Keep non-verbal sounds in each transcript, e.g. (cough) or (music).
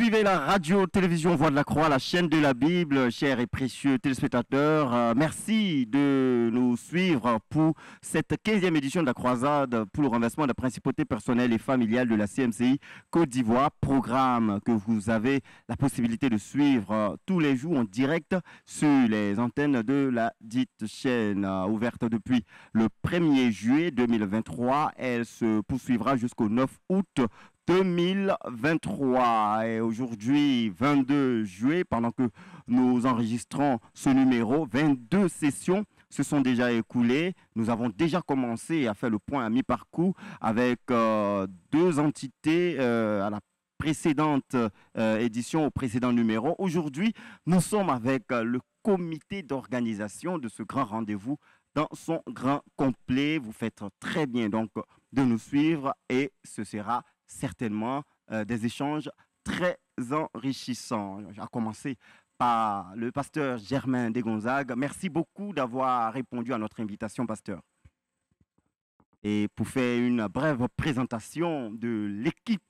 suivez la radio, télévision Voix de la Croix, la chaîne de la Bible, chers et précieux téléspectateurs. Euh, merci de nous suivre pour cette 15e édition de la croisade pour le renversement de la principauté personnelle et familiale de la CMCI Côte d'Ivoire, programme que vous avez la possibilité de suivre euh, tous les jours en direct sur les antennes de la dite chaîne, euh, ouverte depuis le 1er juillet 2023. Elle se poursuivra jusqu'au 9 août 2023. Et aujourd'hui, 22 juillet, pendant que nous enregistrons ce numéro, 22 sessions se sont déjà écoulées. Nous avons déjà commencé à faire le point à mi-parcours avec euh, deux entités euh, à la précédente euh, édition, au précédent numéro. Aujourd'hui, nous sommes avec le comité d'organisation de ce grand rendez-vous dans son grand complet. Vous faites très bien donc de nous suivre et ce sera certainement euh, des échanges très enrichissants. À commencer par le pasteur Germain de Merci beaucoup d'avoir répondu à notre invitation, pasteur. Et pour faire une brève présentation de l'équipe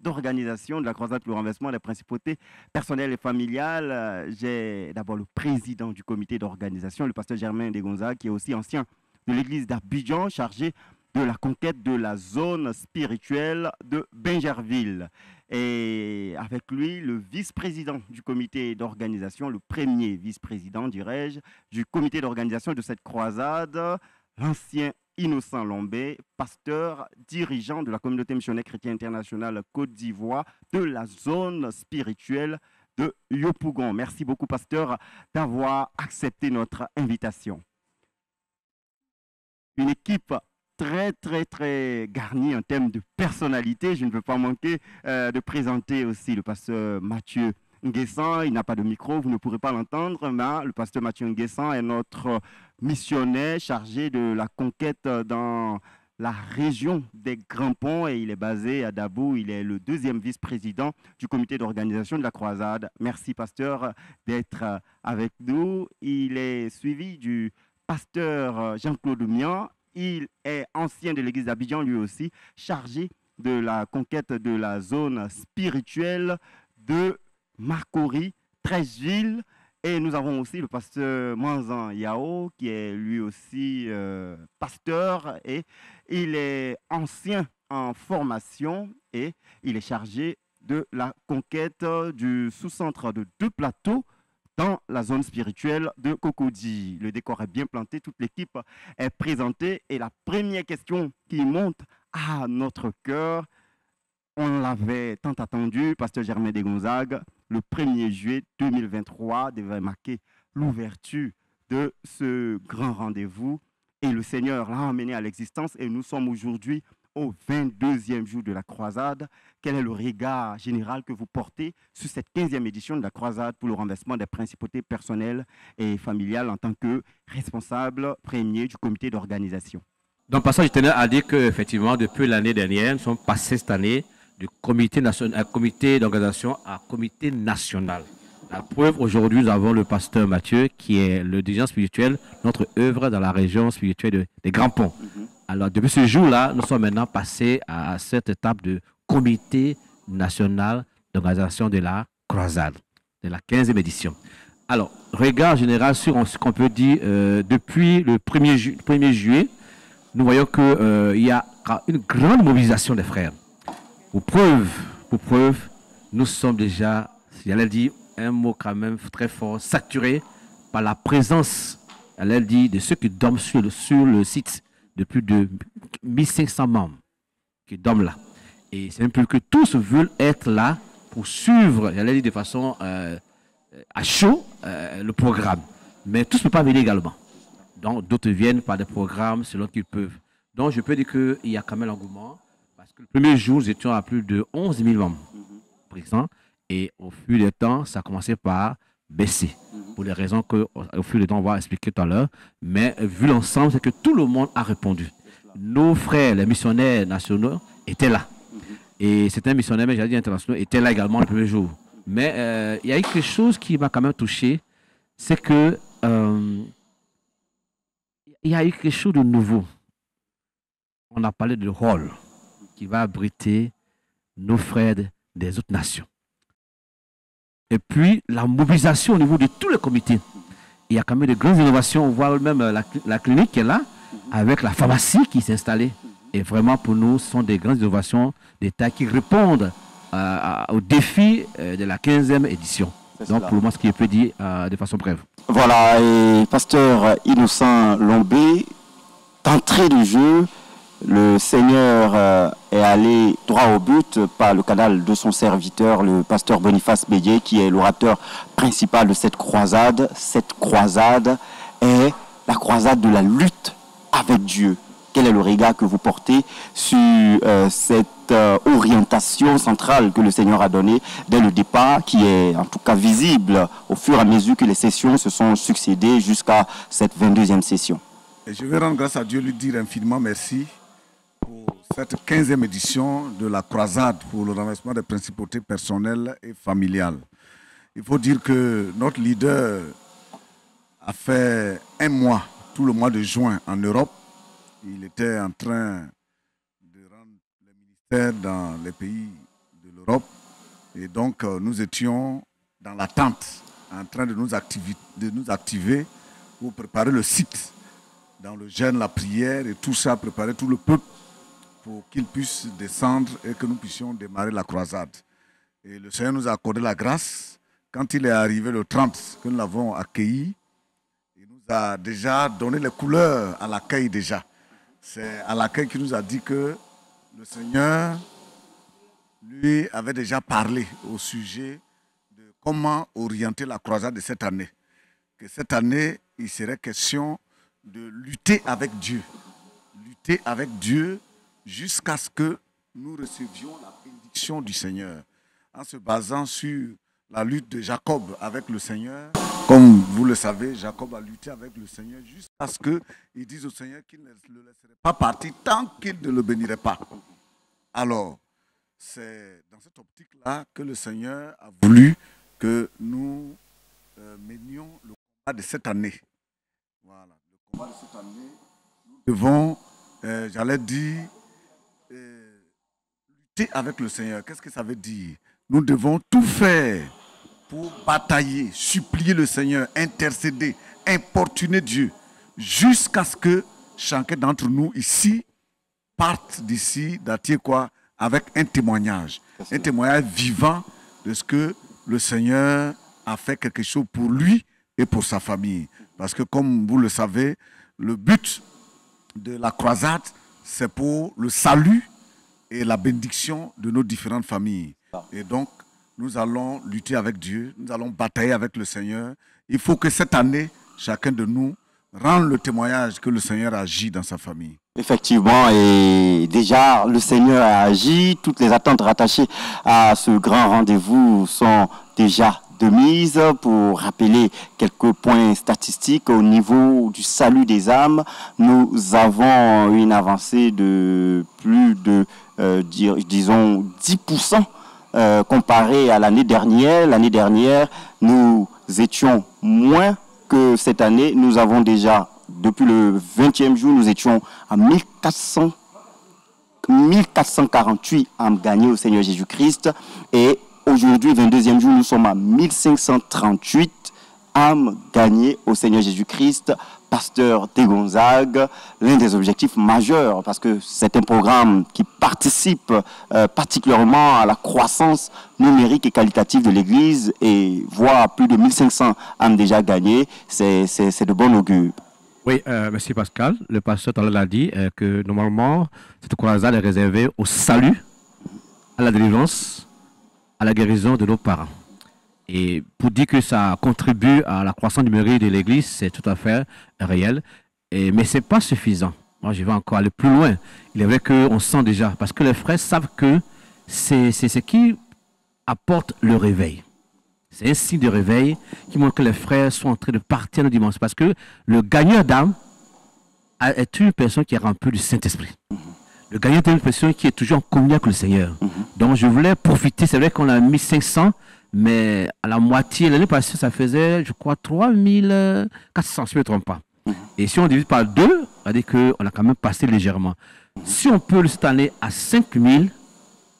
d'organisation de la croisade pour le renversement des principautés personnelles et familiales, euh, j'ai d'abord le président du comité d'organisation, le pasteur Germain de Gonzague, qui est aussi ancien de l'église d'Abidjan, chargé de la conquête de la zone spirituelle de Bingerville. Et avec lui, le vice-président du comité d'organisation, le premier vice-président, dirais-je, du comité d'organisation de cette croisade, l'ancien Innocent Lombé, pasteur dirigeant de la communauté missionnaire chrétienne internationale Côte d'Ivoire de la zone spirituelle de Yopougon. Merci beaucoup, pasteur, d'avoir accepté notre invitation. Une équipe très, très, très garni en termes de personnalité. Je ne veux pas manquer euh, de présenter aussi le pasteur Mathieu. Nguessan, il n'a pas de micro, vous ne pourrez pas l'entendre, mais le pasteur Mathieu Nguessan est notre missionnaire chargé de la conquête dans la région des Grands Ponts et il est basé à Dabou. Il est le deuxième vice-président du comité d'organisation de la croisade. Merci, pasteur, d'être avec nous. Il est suivi du pasteur Jean-Claude Mian il est ancien de l'église d'Abidjan, lui aussi, chargé de la conquête de la zone spirituelle de Marcory, 13 villes. Et nous avons aussi le pasteur Manzan Yao, qui est lui aussi euh, pasteur et il est ancien en formation et il est chargé de la conquête du sous-centre de deux plateaux dans la zone spirituelle de Cocody. Le décor est bien planté, toute l'équipe est présentée et la première question qui monte à notre cœur, on l'avait tant attendu, Pasteur Germain de Gonzague, le 1er juillet 2023 devait marquer l'ouverture de ce grand rendez-vous. Et le Seigneur l'a amené à l'existence et nous sommes aujourd'hui au 22e jour de la croisade, quel est le regard général que vous portez sur cette 15e édition de la croisade pour le renversement des principautés personnelles et familiales en tant que responsable premier du comité d'organisation Donc, pasteur je tenais à dire qu'effectivement, depuis l'année dernière, nous sommes passés cette année du comité, national, euh, comité d'organisation à comité national. La preuve, aujourd'hui, nous avons le pasteur Mathieu, qui est le dirigeant spirituel, notre œuvre dans la région spirituelle des Grands Ponts. Mm-hmm. Alors, depuis ce jour-là, nous sommes maintenant passés à cette étape de comité national d'organisation de la croisade, de la 15e édition. Alors, regard général sur ce qu'on peut dire, euh, depuis le 1er, juillet, nous voyons qu'il euh, y a une grande mobilisation des frères. Pour preuve, pour preuve, nous sommes déjà, j'allais dit, un mot quand même très fort, saturé par la présence, j'allais dit, de ceux qui dorment sur le site de plus de 1500 membres qui dorment là. Et c'est un peu que tous veulent être là pour suivre, j'allais dire de façon euh, à chaud, euh, le programme. Mais tous ne peuvent pas venir également. Donc d'autres viennent par des programmes selon qu'ils peuvent. Donc je peux dire qu'il y a quand même l'engouement. Parce que le premier jour, nous étions à plus de 11 000 membres présents. Et au fil des temps, ça commençait par baissé. Pour les raisons que, au fil à temps, on va expliquer tout à l'heure. Mais vu l'ensemble, c'est que tout le monde a répondu. Nos frères, les missionnaires nationaux, étaient là. Et certains missionnaires, mais j'ai dit internationaux, étaient là également le premier jour. Mais euh, il y a eu quelque chose qui m'a quand même touché, c'est que euh, il y a eu quelque chose de nouveau. On a parlé de rôle qui va abriter nos frères des autres nations. Et puis, la mobilisation au niveau de tous les comités. Il y a quand même de grandes innovations. On voit même euh, la, clinique qui est là, avec la pharmacie qui s'est installée. Et vraiment, pour nous, ce sont des grandes innovations d'État qui répondent au euh, aux défis euh, de la 15e édition. Donc, pour moi ce qui peut dire de façon brève. Voilà, et pasteur Innocent Lombé, d'entrée du jeu, le Seigneur euh, est allé droit au but par le canal de son serviteur, le pasteur Boniface Bélier, qui est l'orateur principal de cette croisade. Cette croisade est la croisade de la lutte avec Dieu. Quel est le regard que vous portez sur euh, cette euh, orientation centrale que le Seigneur a donnée dès le départ, qui est en tout cas visible au fur et à mesure que les sessions se sont succédées jusqu'à cette 22e session Je vais rendre grâce à Dieu, lui dire infiniment merci cette 15e édition de la croisade pour le renversement des principautés personnelles et familiales. Il faut dire que notre leader a fait un mois, tout le mois de juin, en Europe. Il était en train de rendre le ministère dans les pays de l'Europe. Et donc, euh, nous étions dans l'attente, en train de nous, activer, de nous activer pour préparer le site dans le jeûne, la prière et tout ça, préparer tout le peuple pour qu'il puisse descendre et que nous puissions démarrer la croisade. Et le Seigneur nous a accordé la grâce. Quand il est arrivé le 30, que nous l'avons accueilli, il nous a déjà donné les couleurs à l'accueil déjà. C'est à l'accueil qu'il nous a dit que le Seigneur lui avait déjà parlé au sujet de comment orienter la croisade de cette année. Que cette année, il serait question de lutter avec Dieu. Lutter avec Dieu jusqu'à ce que nous recevions la bénédiction du Seigneur en se basant sur la lutte de Jacob avec le Seigneur. Comme vous le savez, Jacob a lutté avec le Seigneur jusqu'à ce qu'il dise au Seigneur qu'il ne le laisserait pas partir tant qu'il ne le bénirait pas. Alors, c'est dans cette optique-là que le Seigneur a voulu que nous euh, menions le combat de cette année. Voilà, le combat de cette année, nous devons, euh, j'allais dire, avec le Seigneur, qu'est-ce que ça veut dire Nous devons tout faire pour batailler, supplier le Seigneur, intercéder, importuner Dieu, jusqu'à ce que chacun d'entre nous ici parte d'ici, d'attirer quoi Avec un témoignage. Un témoignage vivant de ce que le Seigneur a fait quelque chose pour lui et pour sa famille. Parce que comme vous le savez, le but de la croisade, c'est pour le salut et la bénédiction de nos différentes familles. Ah. Et donc, nous allons lutter avec Dieu, nous allons batailler avec le Seigneur. Il faut que cette année, chacun de nous rende le témoignage que le Seigneur agit dans sa famille. Effectivement, et déjà, le Seigneur a agi, toutes les attentes rattachées à ce grand rendez-vous sont déjà de mise pour rappeler quelques points statistiques au niveau du salut des âmes. Nous avons une avancée de plus de euh, disons, 10% euh, comparé à l'année dernière. L'année dernière, nous étions moins que cette année. Nous avons déjà, depuis le 20e jour, nous étions à 1448 âmes gagnées au Seigneur Jésus-Christ. Et aujourd'hui, 22e jour, nous sommes à 1538 âmes gagnées au Seigneur Jésus-Christ pasteur des Gonzague, l'un des objectifs majeurs, parce que c'est un programme qui participe euh, particulièrement à la croissance numérique et qualitative de l'Église et voit plus de 1500 âmes déjà gagnées. C'est de bon augure. Oui, euh, merci Pascal. Le pasteur Talal a dit euh, que normalement, cette croisade est réservée au salut, à la délivrance, à la guérison de nos parents. Et pour dire que ça contribue à la croissance numérique de l'Église, c'est tout à fait réel. Et, mais ce n'est pas suffisant. Moi, je vais encore aller plus loin. Il est vrai qu'on sent déjà, parce que les frères savent que c'est ce qui apporte le réveil. C'est un signe de réveil qui montre que les frères sont en train de partir le dimanche. Parce que le gagnant d'âme est une personne qui est remplie du Saint-Esprit. Le gagnant est une personne qui est toujours en communion avec le Seigneur. Mm-hmm. Donc je voulais profiter, c'est vrai qu'on a mis 500, mais à la moitié, l'année passée, ça faisait, je crois, 3400, si je ne me trompe pas. Mhm. Et si on divise par deux, on dit que qu'on a quand même passé légèrement. Si on peut cette année, à 5000,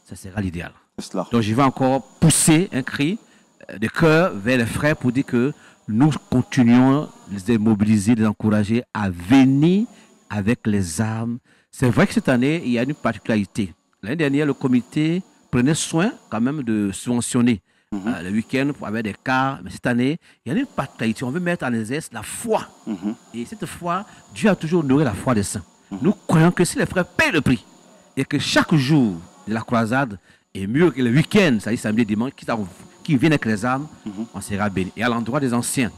ça sera l'idéal. Donc je vais encore pousser un cri euh, de cœur vers les frères pour dire que nous continuons les mobiliser, les encourager à venir avec les armes. C'est vrai que cette année, il y a une particularité. L'année dernière, le comité prenait soin quand même de subventionner Mhm. Euh, le week-end avoir des cars. Mais cette année, il y a une Si On veut mettre en exerce la foi. Mhm. Et cette foi, Dieu a toujours nourri la foi des saints. Mhm. Nous croyons que si les frères paient le prix et que chaque jour de la croisade est mieux que le week-end, c'est-à-dire samedi et dimanche, qui, viennent avec les armes, on sera béni. Et à l'endroit des anciens,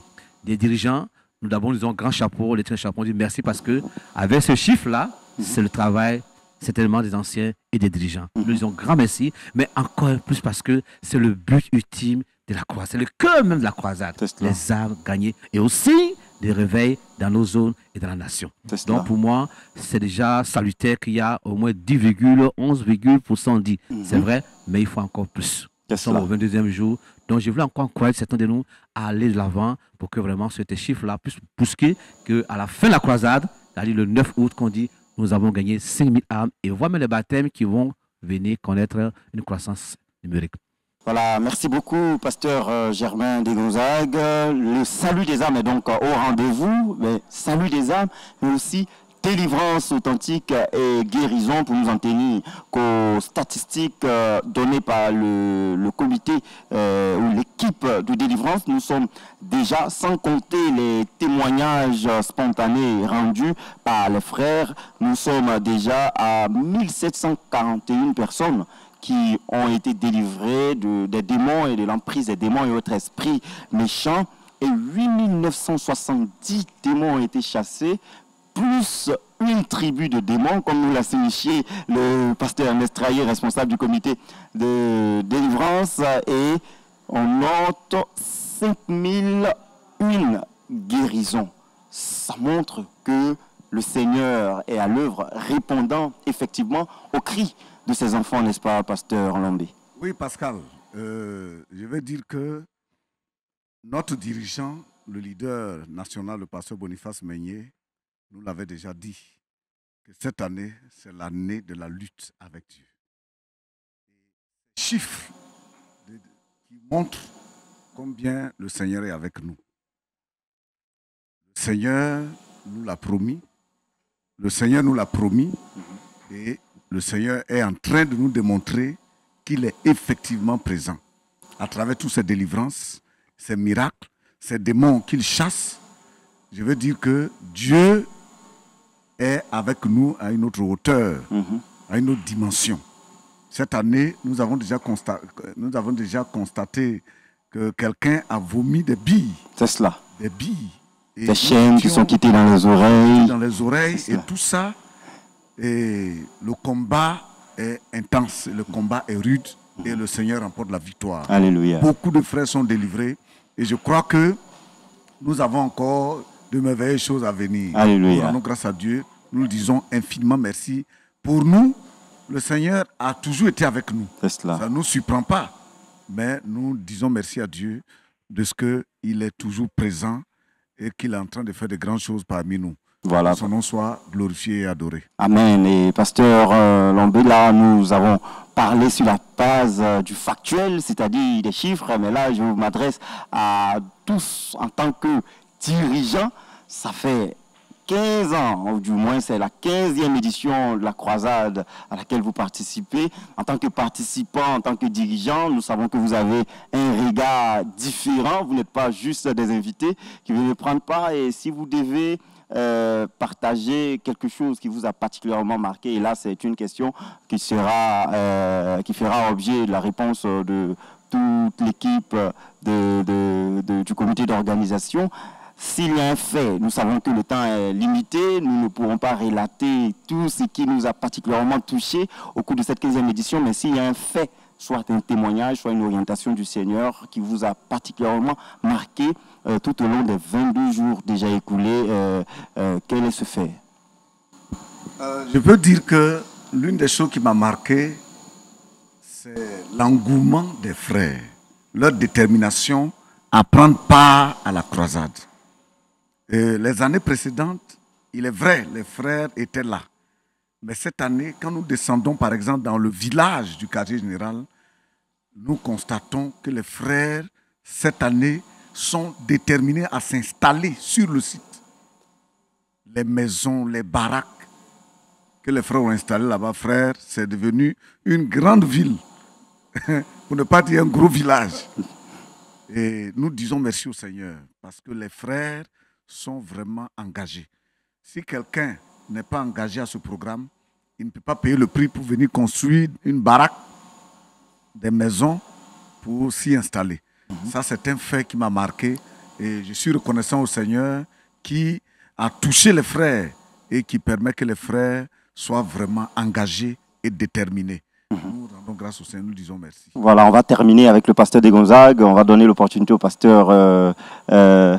des dirigeants, nous d'abord nous disons grand chapeau, les très chapeau, on dit merci parce que avec ce chiffre-là, c'est le travail c'est tellement des anciens et des dirigeants. Nous mhm. disons grand merci, mais encore plus parce que c'est le but ultime de la croisade, C'est le cœur même de la croisade. Les armes gagnées et aussi des réveils dans nos zones et dans la nation. Donc pour moi, c'est déjà salutaire qu'il y a au moins 10,11% pour mhm. C'est vrai, mais il faut encore plus. Nous sommes au 22e jour. Donc je voulais encore encourager certains de nous à aller de l'avant pour que vraiment ce chiffre-là puisse pousser qu'à la fin de la croisade, cest le 9 août qu'on dit, nous avons gagné 5000 âmes et voilà même les baptêmes qui vont venir connaître une croissance numérique. Voilà, merci beaucoup, pasteur euh, Germain des Gonzague. Le salut des âmes est donc euh, au rendez-vous, mais salut des âmes, mais aussi délivrance authentique et guérison pour nous en tenir qu'aux statistiques euh, données par le, comité euh, ou l'équipe de délivrance. Nous sommes déjà, sans compter les témoignages spontanés rendus par les frères, nous sommes déjà à 1741 personnes qui ont été délivrées des démons et de l'emprise des démons et autres esprits méchants et 8970 démons ont été chassés, plus une tribu de démons, comme nous l'a signifié le pasteur Ernest responsable du comité de délivrance, et on note 5001 guérisons. Ça montre que le Seigneur est à l'œuvre, répondant effectivement aux cris de ses enfants, n'est-ce pas, pasteur Lambé Oui, Pascal, euh, je veux dire que notre dirigeant, le leader national, le pasteur Boniface Meunier, nous l'avait déjà dit, que cette année, c'est l'année de la lutte avec Dieu. chiffre qui montre combien le Seigneur est avec nous. Le Seigneur nous l'a promis. Le Seigneur nous l'a promis. Mm-hmm. Et le Seigneur est en train de nous démontrer qu'il est effectivement présent à travers toutes ces délivrances, ces miracles, ces démons qu'il chasse. Je veux dire que Dieu est avec nous à une autre hauteur, à une autre dimension. Cette année, nous avons déjà, constaté, nous avons déjà constaté que quelqu'un a vomi des billes. C'est cela. Des billes. des chaînes qui sont quittées dans les oreilles. Dans les oreilles et tout ça. Et le combat est intense, le combat est rude et le Seigneur remporte la victoire. Alléluia. Beaucoup de frères sont délivrés et je crois que nous avons encore de merveilleuses choses à venir. Alléluia. Nous grâce à Dieu. Nous disons infiniment merci. Pour nous, le Seigneur a toujours été avec nous. Cela. Ça ne nous surprend pas. Mais nous disons merci à Dieu de ce qu'il est toujours présent et qu'il est en train de faire de grandes choses parmi nous. Voilà. Que son nom soit glorifié et adoré. Amen. Et pasteur euh, nous avons parlé sur la base euh, du factuel, c'est-à-dire des chiffres, mais là, je m'adresse à tous en tant que Dirigeant, Ça fait 15 ans, ou du moins c'est la 15e édition de la croisade à laquelle vous participez. En tant que participant, en tant que dirigeant, nous savons que vous avez un regard différent. Vous n'êtes pas juste des invités qui vous prendre part. Et si vous devez euh, partager quelque chose qui vous a particulièrement marqué, et là c'est une question qui, sera, euh, qui fera objet de la réponse de toute l'équipe du comité d'organisation, s'il y a un fait, nous savons que le temps est limité, nous ne pourrons pas relater tout ce qui nous a particulièrement touché au cours de cette 15e édition, mais s'il y a un fait, soit un témoignage, soit une orientation du Seigneur qui vous a particulièrement marqué euh, tout au long des 22 jours déjà écoulés, euh, euh, quel est ce fait Je peux dire que l'une des choses qui m'a marqué, c'est l'engouement des frères, leur détermination à prendre part à la croisade les années précédentes, il est vrai, les frères étaient là. Mais cette année, quand nous descendons par exemple dans le village du quartier général, nous constatons que les frères, cette année, sont déterminés à s'installer sur le site. Les maisons, les baraques que les frères ont installées là-bas, frères, c'est devenu une grande ville, (laughs) pour ne pas dire un gros village. Et nous disons merci au Seigneur, parce que les frères sont vraiment engagés. Si quelqu'un n'est pas engagé à ce programme, il ne peut pas payer le prix pour venir construire une baraque, des maisons pour s'y installer. Mhm. Ça, c'est un fait qui m'a marqué et je suis reconnaissant au Seigneur qui a touché les frères et qui permet que les frères soient vraiment engagés et déterminés. Mhm. Nous rendons grâce au Seigneur, nous disons merci. Voilà, on va terminer avec le pasteur des Gonzagues. On va donner l'opportunité au pasteur. Euh, euh,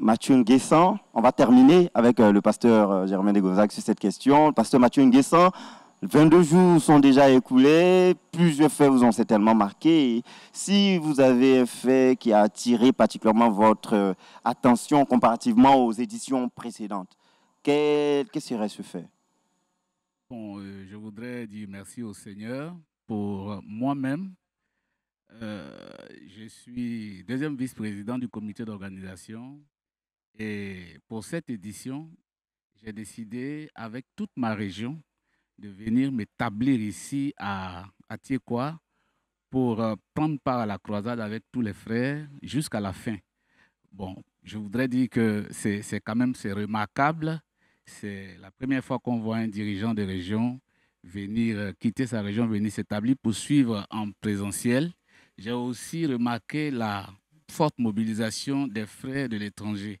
Mathieu Nguessan. On va terminer avec euh, le pasteur Germain euh, de sur cette question. pasteur Mathieu Nguessan, 22 jours sont déjà écoulés, plusieurs faits vous ont certainement marqué. si vous avez un fait qui a attiré particulièrement votre euh, attention comparativement aux éditions précédentes, quel, ce serait ce fait Je voudrais dire merci au Seigneur pour moi-même. je suis deuxième vice-président du comité d'organisation et pour cette édition, j'ai décidé, avec toute ma région, de venir m'établir ici à, à pour euh, prendre part à la croisade avec tous les frères jusqu'à la fin. Bon, je voudrais dire que c'est quand même remarquable. C'est la première fois qu'on voit un dirigeant de région venir euh, quitter sa région, venir s'établir pour suivre en présentiel. J'ai aussi remarqué la forte mobilisation des frères de l'étranger.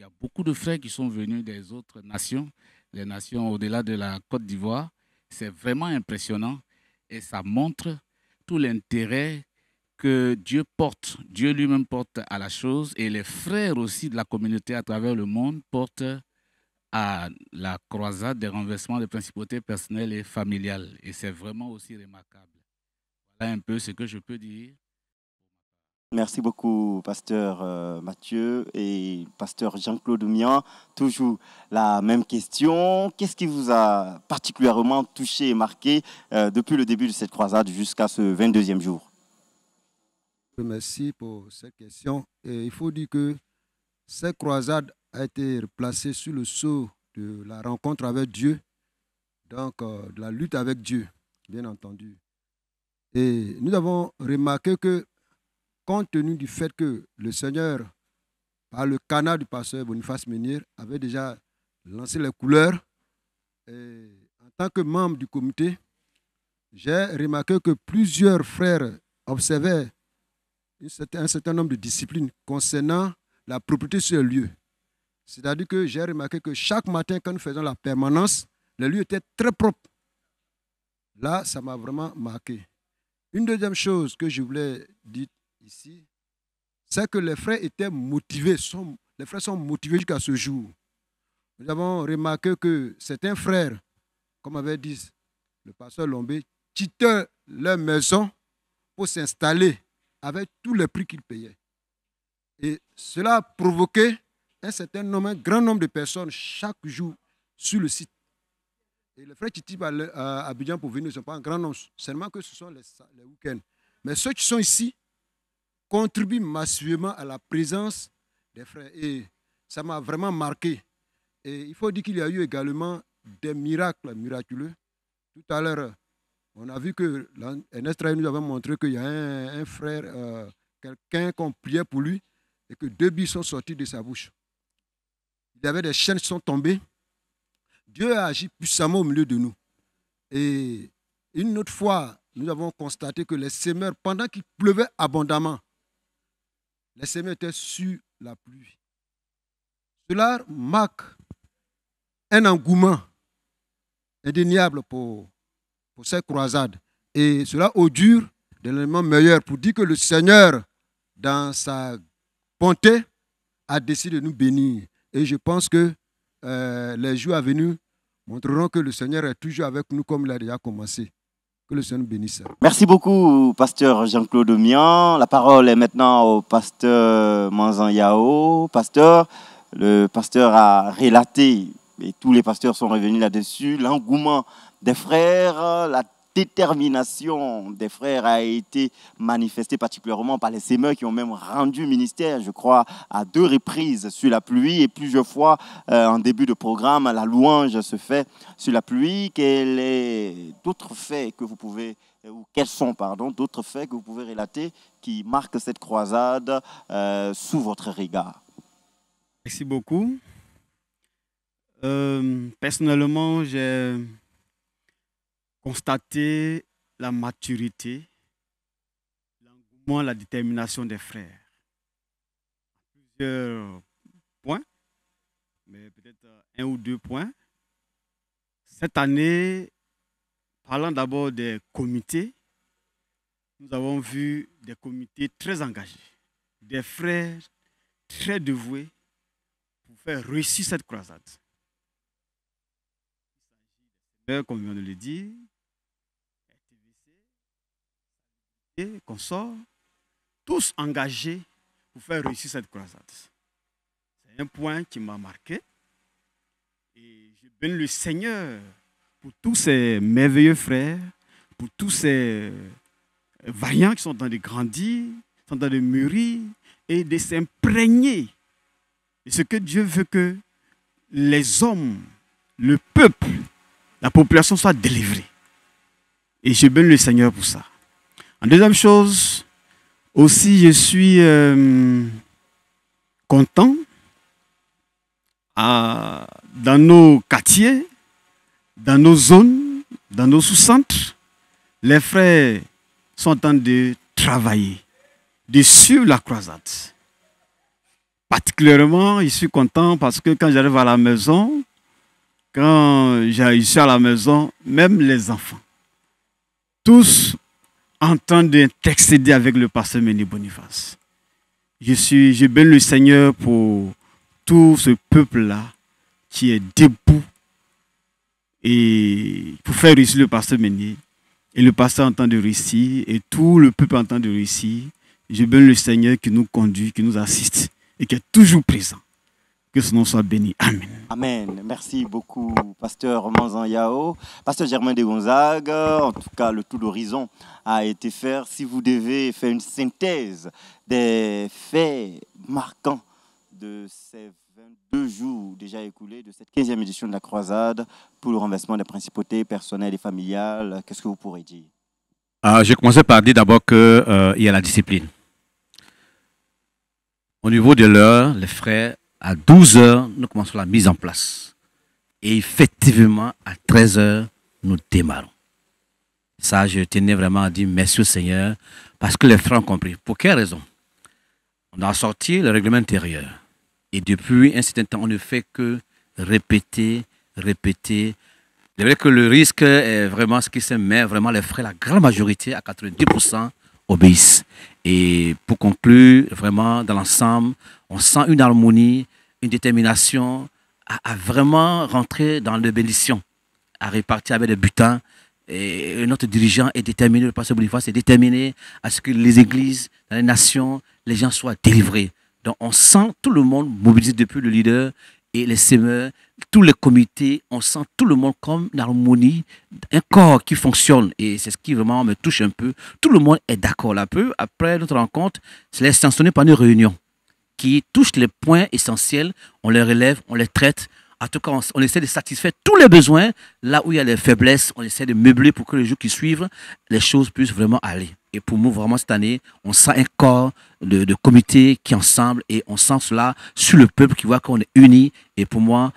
Il y a beaucoup de frères qui sont venus des autres nations, les nations au-delà de la Côte d'Ivoire. C'est vraiment impressionnant et ça montre tout l'intérêt que Dieu porte, Dieu lui-même porte à la chose et les frères aussi de la communauté à travers le monde portent à la croisade des renversements des principautés personnelles et familiales. Et c'est vraiment aussi remarquable. Voilà un peu ce que je peux dire. Merci beaucoup, pasteur euh, Mathieu et pasteur Jean-Claude Mian. Toujours la même question. Qu'est-ce qui vous a particulièrement touché et marqué euh, depuis le début de cette croisade jusqu'à ce 22e jour Merci pour cette question. Et il faut dire que cette croisade a été placée sur le sceau de la rencontre avec Dieu, donc euh, de la lutte avec Dieu, bien entendu. Et nous avons remarqué que compte tenu du fait que le Seigneur, par le canal du pasteur Boniface Menir, avait déjà lancé les couleurs, en tant que membre du comité, j'ai remarqué que plusieurs frères observaient un certain nombre de disciplines concernant la propriété sur le lieu. C'est-à-dire que j'ai remarqué que chaque matin, quand nous faisons la permanence, le lieu était très propre. Là, ça m'a vraiment marqué. Une deuxième chose que je voulais dire ici, c'est que les frères étaient motivés, sont, les frères sont motivés jusqu'à ce jour. Nous avons remarqué que certains frères, comme avait dit le pasteur Lombé, quittaient leur maison pour s'installer avec tous les prix qu'ils payaient. Et cela a provoqué un certain nombre, un grand nombre de personnes chaque jour sur le site. Et les frères qui à euh, Abidjan pour venir ne sont pas un grand nombre, seulement que ce sont les, les week-ends. Mais ceux qui sont ici, contribue massivement à la présence des frères. Et ça m'a vraiment marqué. Et il faut dire qu'il y a eu également des miracles miraculeux. Tout à l'heure, on a vu que nous avait montré qu'il y a un, frère, euh, quelqu'un qu'on priait pour lui, et que deux billes sont sorties de sa bouche. Il y avait des chaînes qui sont tombées. Dieu a agi puissamment au milieu de nous. Et une autre fois, nous avons constaté que les semeurs, pendant qu'il pleuvait abondamment, les semeurs étaient sur la pluie. Cela marque un engouement indéniable pour, pour cette croisade. Et cela augure d'un élément meilleur pour dire que le Seigneur, dans sa bonté, a décidé de nous bénir. Et je pense que euh, les jours à venir montreront que le Seigneur est toujours avec nous comme il a déjà commencé. Que le Seigneur bénisse. Merci beaucoup, pasteur Jean-Claude Mian. La parole est maintenant au pasteur Manzan Yao. Pasteur, le pasteur a relaté, et tous les pasteurs sont revenus là-dessus, l'engouement des frères, la détermination des frères a été manifestée particulièrement par les sémeurs qui ont même rendu ministère, je crois, à deux reprises sur la pluie et plusieurs fois euh, en début de programme, la louange se fait sur la pluie. Quels est d'autres faits que vous pouvez euh, ou quels sont pardon d'autres faits que vous pouvez relater qui marquent cette croisade euh, sous votre regard Merci beaucoup. personnellement, j'ai constater la maturité, l'engouement, la détermination des frères. Plusieurs points, mais peut-être euh, un ou deux points. Cette année, parlant d'abord des comités, nous avons vu des comités très engagés, des frères très dévoués pour faire réussir cette croisade. Comme on vient de le dire, et sort, tous engagés pour faire réussir cette croisade. C'est un point qui m'a marqué. Et je bénis le Seigneur pour tous ces merveilleux frères, pour tous ces euh, vaillants qui sont en train de grandir, sont en train de mûrir et de s'imprégner Et ce que Dieu veut que les hommes, le peuple, la population soit délivrée. Et je bénis le Seigneur pour ça. En deuxième chose, aussi, je suis euh, content dans nos quartiers, dans nos zones, dans nos sous-centres. Les frères sont en train de travailler, de suivre la croisade. Particulièrement, je suis content parce que quand j'arrive à la maison, quand j'arrive à la maison, même les enfants, tous en train d'intercéder avec le pasteur Méné Boniface. Je, suis, je bénis le Seigneur pour tout ce peuple-là qui est debout et pour faire réussir le pasteur Méné. Et le pasteur en temps de réussir et tout le peuple en temps de réussir. Je bénis le Seigneur qui nous conduit, qui nous assiste et qui est toujours présent. Que ce nom soit béni. Amen. Amen. Merci beaucoup, pasteur Manzan Yao, pasteur Germain de Gonzague. En tout cas, le tout d'horizon a été fait. Si vous devez faire une synthèse des faits marquants de ces 22 jours déjà écoulés de cette 15e édition de la croisade pour le renversement des principautés personnelles et familiales, qu'est-ce que vous pourrez dire ah, Je commençais par dire d'abord qu'il euh, y a la discipline. Au niveau de l'heure, les frères à 12 h nous commençons la mise en place. Et effectivement, à 13 h nous démarrons. Ça, je tenais vraiment à dire merci au Seigneur, parce que les frères ont compris. Pour quelle raison On a sorti le règlement intérieur. Et depuis un certain temps, on ne fait que répéter, répéter. C'est vrai que le risque est vraiment ce qui se met, vraiment les frères, la grande majorité, à 90%, obéissent. Et pour conclure, vraiment, dans l'ensemble, on sent une harmonie, une détermination à, vraiment rentrer dans les à repartir avec le butin. Et notre dirigeant est déterminé, le pasteur Boniface est déterminé à ce que les églises, les nations, les gens soient délivrés. Donc on sent tout le monde mobilisé depuis le leader et les semeurs, tous les comités, on sent tout le monde comme une harmonie, un corps qui fonctionne. Et c'est ce qui vraiment me touche un peu. Tout le monde est d'accord là. Peu après notre rencontre, c'est sanctionné par une réunion qui touche les points essentiels. On les relève, on les traite. En tout cas, on, on essaie de satisfaire tous les besoins. Là où il y a les faiblesses, on essaie de meubler pour que les jours qui suivent, les choses puissent vraiment aller. Et pour nous, vraiment, cette année, on sent un corps de, de comité qui ensemble et on sent cela sur le peuple qui voit qu'on est unis. Et pour moi,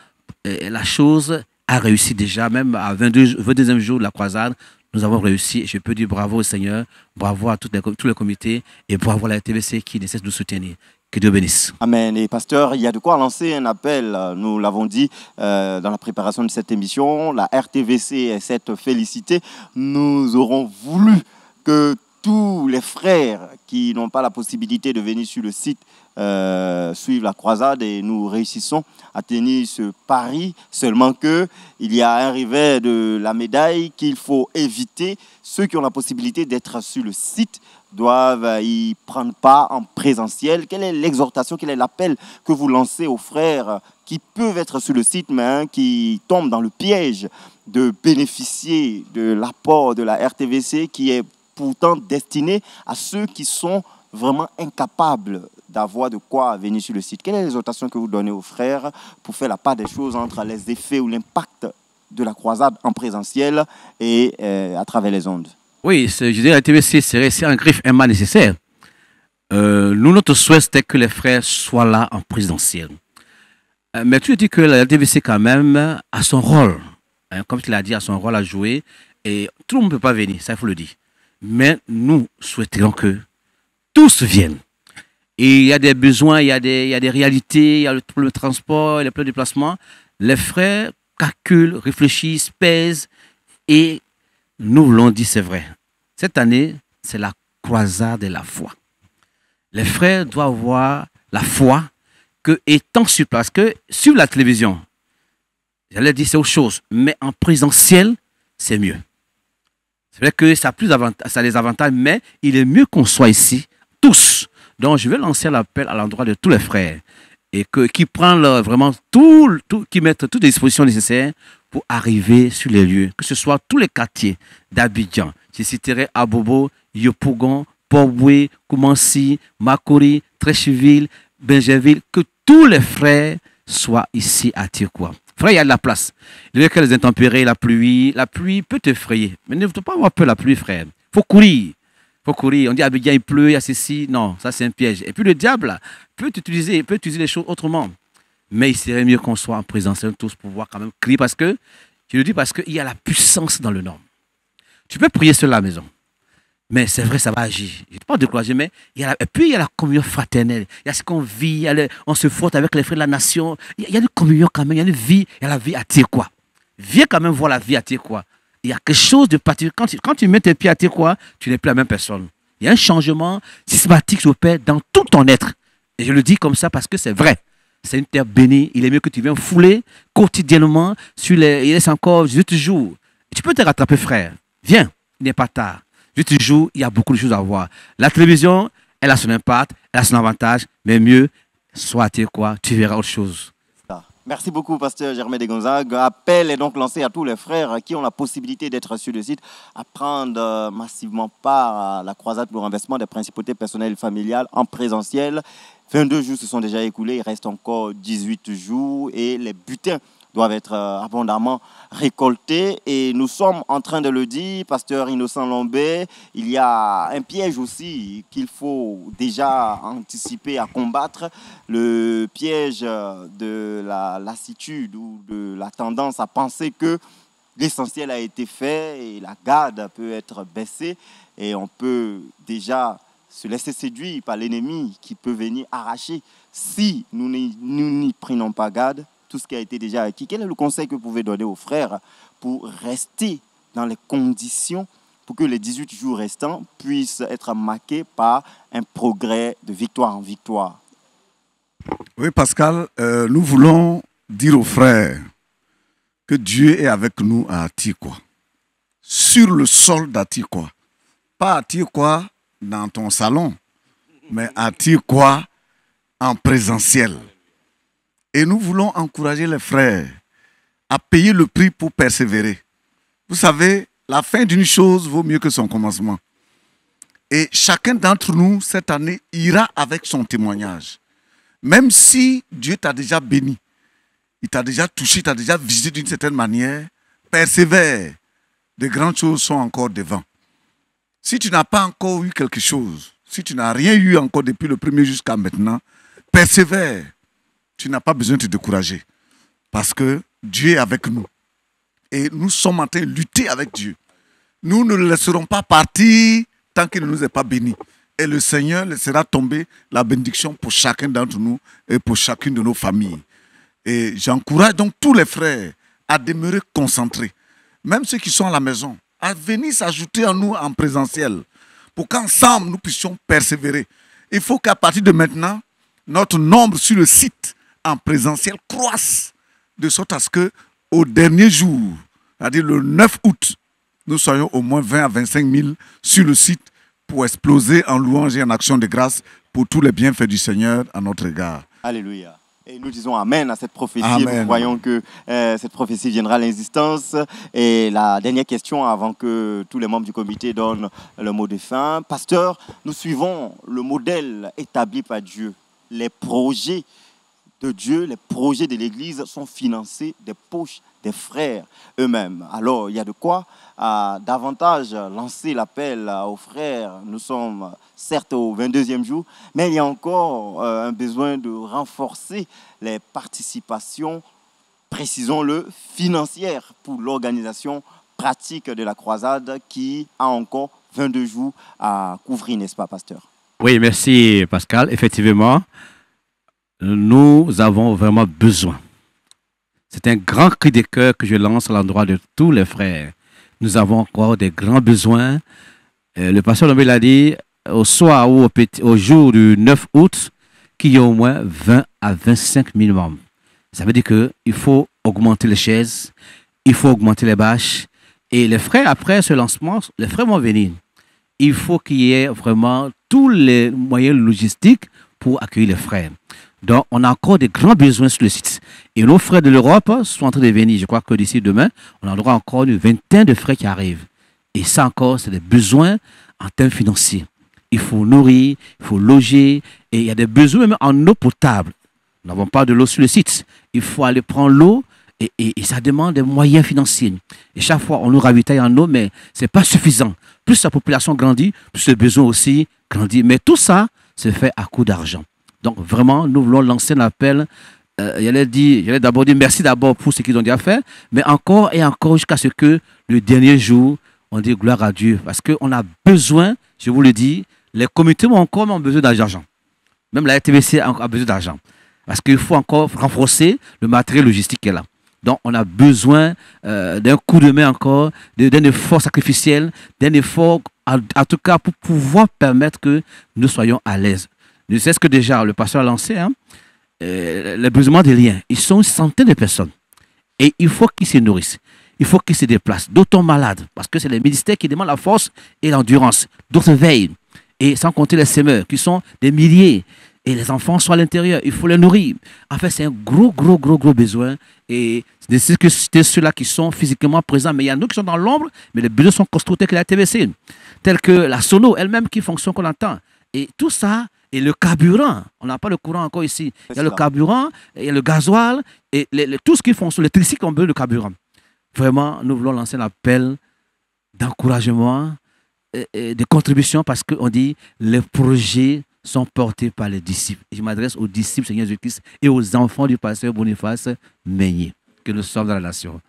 euh, la chose a réussi déjà, même à 22, e jour de la croisade, nous avons réussi. Je peux dire bravo au Seigneur, bravo à tous les, comités et bravo à la RTVC qui ne de nous soutenir. Que Dieu bénisse. Amen. Et pasteur, il y a de quoi lancer un appel. Nous l'avons dit euh, dans la préparation de cette émission, la RTVC est cette félicité. Nous aurons voulu que tous les frères qui n'ont pas la possibilité de venir sur le site euh, suivent la croisade et nous réussissons à tenir ce pari. Seulement qu'il y a un revers de la médaille qu'il faut éviter. Ceux qui ont la possibilité d'être sur le site doivent y prendre part en présentiel. Quelle est l'exhortation, quel est l'appel que vous lancez aux frères qui peuvent être sur le site mais hein, qui tombent dans le piège de bénéficier de l'apport de la RTVC qui est pourtant destiné à ceux qui sont vraiment incapables d'avoir de quoi venir sur le site. Quelle est l'exhortation que vous donnez aux frères pour faire la part des choses entre les effets ou l'impact de la croisade en présentiel et euh, à travers les ondes Oui, je dirais la T.V.C. serait c'est un griffe un mal nécessaire. Euh, nous, notre souhait, c'était que les frères soient là en présentiel. Euh, mais tu dis que la T.V.C. quand même, a son rôle. Hein, comme tu l'as dit, a son rôle à jouer. Et tout le monde ne peut pas venir, ça, il faut le dire. Mais nous souhaiterons que tous viennent. il y a des besoins, il y a des, réalités, il y a le, transport, il y a plein de Les frères calculent, réfléchissent, pèsent et nous voulons dit, c'est vrai. Cette année, c'est la croisade de la foi. Les frères doivent avoir la foi que, étant sur place, que sur la télévision, j'allais dire c'est autre chose, mais en présentiel, c'est mieux. C'est vrai que ça a, plus ça a des avantages, mais il est mieux qu'on soit ici, tous. Donc, je vais lancer l'appel à l'endroit de tous les frères et que, qui prend vraiment tout, tout, qui mettent toutes les dispositions nécessaires pour arriver sur les lieux, que ce soit tous les quartiers d'Abidjan. Je citerai Abobo, Yopougon, Pobwe, Koumansi, Makori, Tréchiville, Benjeville. que tous les frères soient ici à Tirkoua. Frère, il y a de la place. Il a les intempéries, la pluie, la pluie peut t'effrayer. Mais ne faut pas avoir peu la pluie, frère. Il faut courir. faut courir. On dit, ah, il pleut, il y a ceci. Non, ça, c'est un piège. Et puis le diable peut utiliser, peut utiliser les choses autrement. Mais il serait mieux qu'on soit en présence tous pour pouvoir quand même crier parce que, je le dis parce qu'il y a la puissance dans le nom. Tu peux prier sur la maison. Mais c'est vrai, ça va agir. Je ne pas décourager, mais il y et puis il y a la communion fraternelle. Il y a ce qu'on vit, on se frotte avec les frères de la nation. Il y, a, une communion quand même, il y a une vie, il y a la vie à quoi. Viens quand même voir la vie à quoi. Il y a quelque chose de particulier. Quand tu, quand tu mets tes pieds à quoi, tu n'es plus la même personne. Il y a un changement systématique qui s'opère dans tout ton être. Et je le dis comme ça parce que c'est vrai. C'est une terre bénie. Il est mieux que tu viennes fouler quotidiennement sur les. Il laisse encore juste toujours. Tu peux te rattraper, frère. Viens, il n'est pas tard. Vu toujours, il y a beaucoup de choses à voir. La télévision, elle a son impact, elle a son avantage, mais mieux, soit tu quoi, tu verras autre chose. Merci beaucoup, pasteur Germain de Gonzague. Appel est donc lancé à tous les frères qui ont la possibilité d'être sur le site à prendre euh, massivement part à la croisade pour l'investissement des principautés personnelles et familiales en présentiel. 22 jours se sont déjà écoulés, il reste encore 18 jours et les butins doivent être euh, abondamment récoltés. Et nous sommes en train de le dire, pasteur Innocent Lombé, il y a un piège aussi qu'il faut déjà anticiper à combattre, le piège euh, de la lassitude ou de la tendance à penser que l'essentiel a été fait et la garde peut être baissée et on peut déjà se laisser séduire par l'ennemi qui peut venir arracher si nous n'y prenons pas garde tout ce qui a été déjà acquis. Quel est le conseil que vous pouvez donner aux frères pour rester dans les conditions pour que les 18 jours restants puissent être marqués par un progrès de victoire en victoire Oui, Pascal, euh, nous voulons dire aux frères que Dieu est avec nous à Atikwa, sur le sol d'Atikwa. Pas Atikwa dans ton salon, mais Atikwa en présentiel. Et nous voulons encourager les frères à payer le prix pour persévérer. Vous savez, la fin d'une chose vaut mieux que son commencement. Et chacun d'entre nous, cette année, ira avec son témoignage. Même si Dieu t'a déjà béni, il t'a déjà touché, il t'a déjà visé d'une certaine manière, persévère. De grandes choses sont encore devant. Si tu n'as pas encore eu quelque chose, si tu n'as rien eu encore depuis le premier jusqu'à maintenant, persévère tu n'as pas besoin de te décourager. Parce que Dieu est avec nous. Et nous sommes en train de lutter avec Dieu. Nous ne le laisserons pas partir tant qu'il ne nous est pas béni. Et le Seigneur laissera tomber la bénédiction pour chacun d'entre nous et pour chacune de nos familles. Et j'encourage donc tous les frères à demeurer concentrés, même ceux qui sont à la maison, à venir s'ajouter à nous en présentiel, pour qu'ensemble nous puissions persévérer. Il faut qu'à partir de maintenant, notre nombre sur le site en présentiel croissent de sorte à ce que au dernier jour, c'est-à-dire le 9 août, nous soyons au moins 20 à 25 000 sur le site pour exploser en louange et en action de grâce pour tous les bienfaits du Seigneur à notre égard. Alléluia. Et nous disons Amen à cette prophétie. Nous voyons que euh, cette prophétie viendra à l'existence. Et la dernière question avant que tous les membres du comité donnent le mot de fin. Pasteur, nous suivons le modèle établi par Dieu, les projets de Dieu, les projets de l'Église sont financés des poches des frères eux-mêmes. Alors, il y a de quoi euh, davantage lancer l'appel euh, aux frères. Nous sommes certes au 22e jour, mais il y a encore euh, un besoin de renforcer les participations, précisons-le, financières pour l'organisation pratique de la croisade qui a encore 22 jours à couvrir, n'est-ce pas, pasteur Oui, merci Pascal. Effectivement, nous avons vraiment besoin. C'est un grand cri de cœur que je lance à l'endroit de tous les frères. Nous avons encore des grands besoins. Euh, le pasteur l'a dit, au soir ou au, jour du 9 août, qu'il y a au moins 20 à 25 000 membres. Ça veut dire qu'il faut augmenter les chaises, il faut augmenter les bâches. Et les frères, après ce lancement, les frères vont venir. Il faut qu'il y ait vraiment tous les moyens logistiques pour accueillir les frères. Donc, on a encore des grands besoins sur le site. Et nos frais de l'Europe sont en train de venir. Je crois que d'ici demain, on aura encore une vingtaine de frais qui arrivent. Et ça encore, c'est des besoins en termes financiers. Il faut nourrir, il faut loger, et il y a des besoins même en eau potable. Nous n'avons pas de l'eau sur le site. Il faut aller prendre l'eau et, ça demande des moyens financiers. Et chaque fois, on nous ravitaille en eau, mais ce n'est pas suffisant. Plus la population grandit, plus le besoin aussi grandit. Mais tout ça se fait à coup d'argent. Donc vraiment, nous voulons lancer un appel. Euh, j'allais d'abord dire merci d'abord pour ce qu'ils ont déjà fait, mais encore et encore jusqu'à ce que le dernier jour, on dit gloire à Dieu. Parce qu'on a besoin, je vous le dis, les comités ont encore besoin d'argent. Même la TVC a besoin d'argent. Parce qu'il faut encore renforcer le matériel logistique qui est là. Donc on a besoin euh, d'un coup de main encore, d'un effort sacrificiel, d'un effort, en, tout cas pour pouvoir permettre que nous soyons à l'aise. C'est ce que déjà, le pasteur a lancé, hein, euh, le brisement des liens. Ils sont une centaine de personnes. Et il faut qu'ils se nourrissent. Il faut qu'ils se déplacent. D'autant malades, parce que c'est les ministères qui demandent la force et l'endurance. D'autres veillent. Et sans compter les semeurs, qui sont des milliers. Et les enfants sont à l'intérieur. Il faut les nourrir. En fait, c'est un gros, gros, gros, gros besoin. Et c'est ceux-là qui sont physiquement présents. Mais il y en a qui sont dans l'ombre, mais les besoins sont construits avec que la TBC, tels que la sono elle-même qui fonctionne qu'on entend. Et tout ça, et le carburant. On n'a pas le courant encore ici. Il y a le carburant, il y a le gasoil, et tout ce qu'ils font sur les tricycles, ont veut le carburant. Vraiment, nous voulons lancer un appel d'encouragement, et, de contribution, parce qu'on dit les projets sont portés par les disciples. je m'adresse aux disciples Seigneur Jésus-Christ et aux enfants du pasteur Boniface Meignet Que nous sommes dans la nation.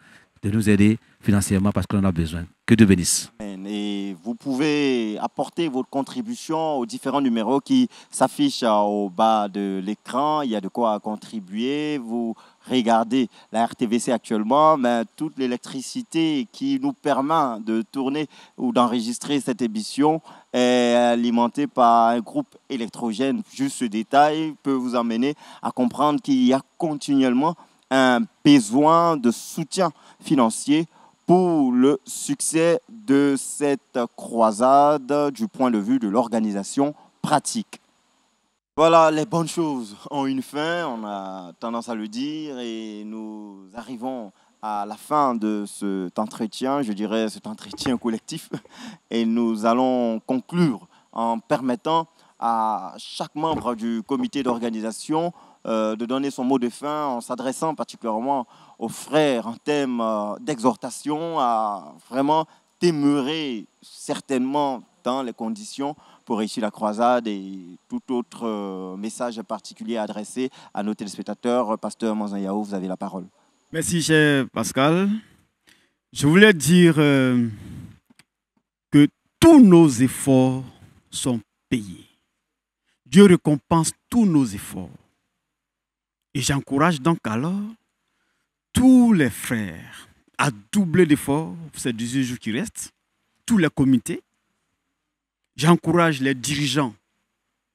De nous aider financièrement parce qu'on en a besoin. Que de bénisse. Et vous pouvez apporter votre contribution aux différents numéros qui s'affichent au bas de l'écran. Il y a de quoi contribuer. Vous regardez la RTVC actuellement, mais toute l'électricité qui nous permet de tourner ou d'enregistrer cette émission est alimentée par un groupe électrogène. Juste ce détail peut vous amener à comprendre qu'il y a continuellement un besoin de soutien financier pour le succès de cette croisade du point de vue de l'organisation pratique. Voilà, les bonnes choses ont une fin, on a tendance à le dire, et nous arrivons à la fin de cet entretien, je dirais cet entretien collectif, (laughs) et nous allons conclure en permettant à chaque membre du comité d'organisation euh, de donner son mot de fin en s'adressant particulièrement aux frères en thème euh, d'exhortation à vraiment témurer certainement dans les conditions pour réussir la croisade et tout autre euh, message particulier adressé à nos téléspectateurs. Pasteur yao vous avez la parole. Merci, cher Pascal. Je voulais dire euh, que tous nos efforts sont payés. Dieu récompense tous nos efforts. Et j'encourage donc alors tous les frères à doubler d'efforts pour ces 18 jours qui restent, tous les comités. J'encourage les dirigeants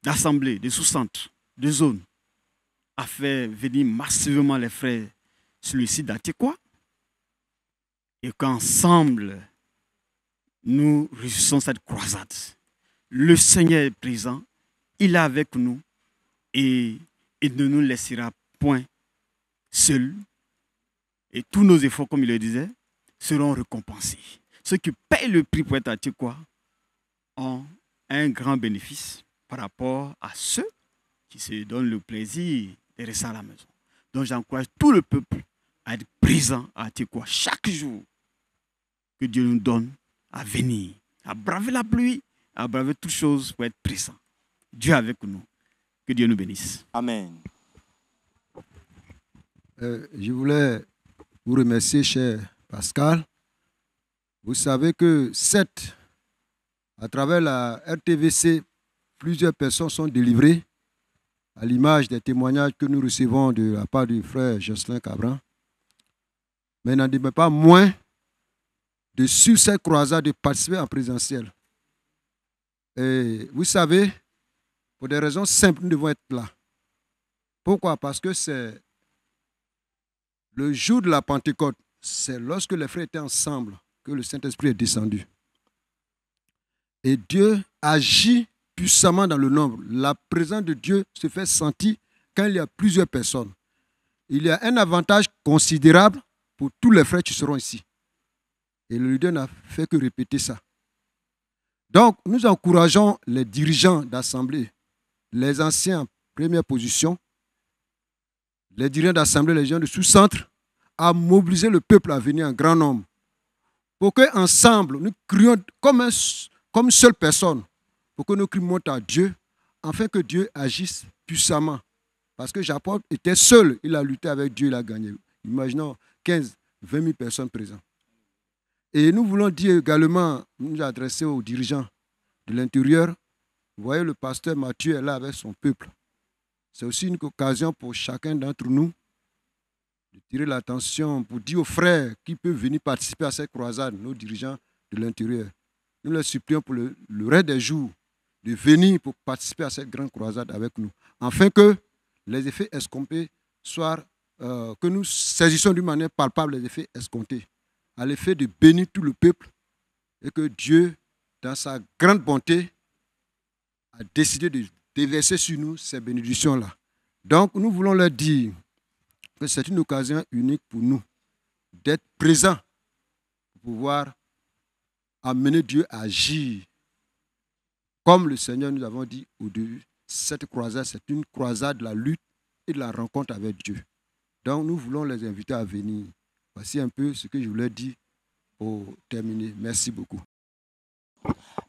d'assemblées, de sous-centres, de zones, à faire venir massivement les frères celui-ci site et qu'ensemble, nous réussissons cette croisade. Le Seigneur est présent, il est avec nous et il ne nous laissera point seuls et tous nos efforts, comme il le disait, seront récompensés. Ceux qui paient le prix pour être à quoi ont un grand bénéfice par rapport à ceux qui se donnent le plaisir de rester à la maison. Donc j'encourage tout le peuple à être présent à quoi chaque jour que Dieu nous donne à venir, à braver la pluie, à braver toutes choses pour être présent. Dieu avec nous. Que Dieu nous bénisse. Amen. Euh, je voulais vous remercier, cher Pascal. Vous savez que cette, à travers la RTVC, plusieurs personnes sont délivrées, à l'image des témoignages que nous recevons de la part du frère Jocelyn Cabran. Mais n'en demeure pas moins de sur cette croisade de participer en présentiel. Et vous savez, pour des raisons simples, nous devons être là. Pourquoi Parce que c'est le jour de la Pentecôte, c'est lorsque les frères étaient ensemble que le Saint-Esprit est descendu. Et Dieu agit puissamment dans le nombre. La présence de Dieu se fait sentir quand il y a plusieurs personnes. Il y a un avantage considérable pour tous les frères qui seront ici. Et le leader n'a fait que répéter ça. Donc, nous encourageons les dirigeants d'assemblée, les anciens en première position, les dirigeants d'assemblée, les gens du sous-centre, à mobiliser le peuple à venir en grand nombre. Pour que ensemble, nous crions comme, comme une seule personne, pour que nous crions à Dieu, afin que Dieu agisse puissamment. Parce que Jacob était seul, il a lutté avec Dieu, il a gagné. Imaginons 15, 20 000 personnes présentes. Et nous voulons dire également, nous adresser aux dirigeants de l'intérieur, vous voyez le pasteur Mathieu est là avec son peuple. C'est aussi une occasion pour chacun d'entre nous de tirer l'attention pour dire aux frères qui peuvent venir participer à cette croisade, nos dirigeants de l'intérieur. Nous les supplions pour le, reste des jours de venir pour participer à cette grande croisade avec nous, afin que les effets escomptés soient, euh, que nous saisissons d'une manière palpable les effets escomptés, à l'effet de bénir tout le peuple et que Dieu, dans sa grande bonté, a décidé de déverser sur nous ces bénédictions-là. Donc, nous voulons leur dire que c'est une occasion unique pour nous d'être présents pour pouvoir amener Dieu à agir. Comme le Seigneur nous avons dit au début, cette croisade, c'est une croisade de la lutte et de la rencontre avec Dieu. Donc, nous voulons les inviter à venir. Voici un peu ce que je voulais dire pour terminer. Merci beaucoup.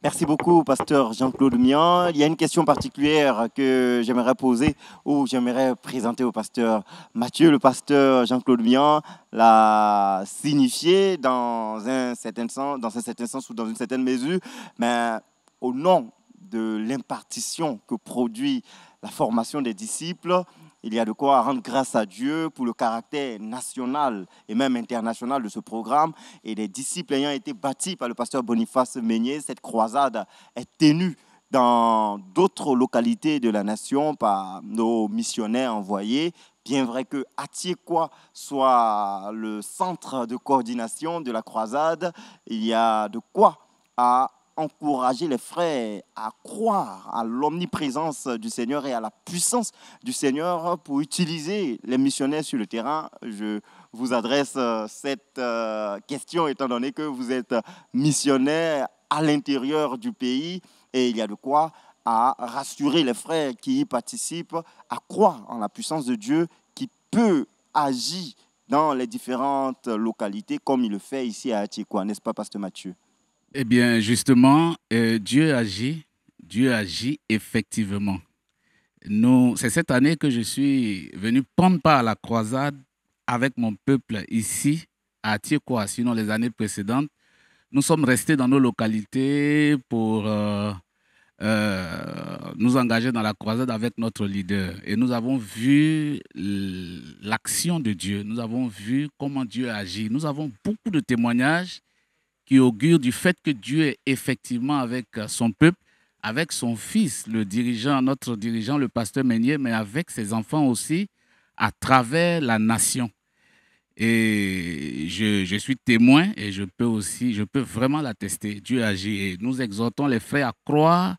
Merci beaucoup, pasteur Jean-Claude Mian. Il y a une question particulière que j'aimerais poser ou j'aimerais présenter au pasteur Mathieu. Le pasteur Jean-Claude Mian l'a signifié dans un, certain sens, dans un certain sens ou dans une certaine mesure, mais au nom de l'impartition que produit la formation des disciples, il y a de quoi rendre grâce à Dieu pour le caractère national et même international de ce programme. Et les disciples ayant été bâtis par le pasteur Boniface Meunier, cette croisade est tenue dans d'autres localités de la nation par nos missionnaires envoyés. Bien vrai que Atiekwa soit le centre de coordination de la croisade, il y a de quoi à encourager les frères à croire à l'omniprésence du Seigneur et à la puissance du Seigneur pour utiliser les missionnaires sur le terrain. Je vous adresse euh, cette euh, question étant donné que vous êtes missionnaire à l'intérieur du pays et il y a de quoi à rassurer les frères qui y participent, à croire en la puissance de Dieu qui peut agir dans les différentes localités comme il le fait ici à Atikwa, n'est-ce pas, Pasteur Mathieu eh bien, justement, euh, Dieu agit, Dieu agit effectivement. Nous, c'est cette année que je suis venu prendre part à la croisade avec mon peuple ici à Tiekoa. Sinon, les années précédentes, nous sommes restés dans nos localités pour euh, euh, nous engager dans la croisade avec notre leader. Et nous avons vu l'action de Dieu. Nous avons vu comment Dieu agit. Nous avons beaucoup de témoignages qui augure du fait que Dieu est effectivement avec euh, son peuple, avec son fils, le dirigeant, notre dirigeant, le pasteur Meunier, mais avec ses enfants aussi, à travers la nation. Et je, suis témoin et je peux aussi, je peux vraiment l'attester. Dieu agit et nous exhortons les frères à croire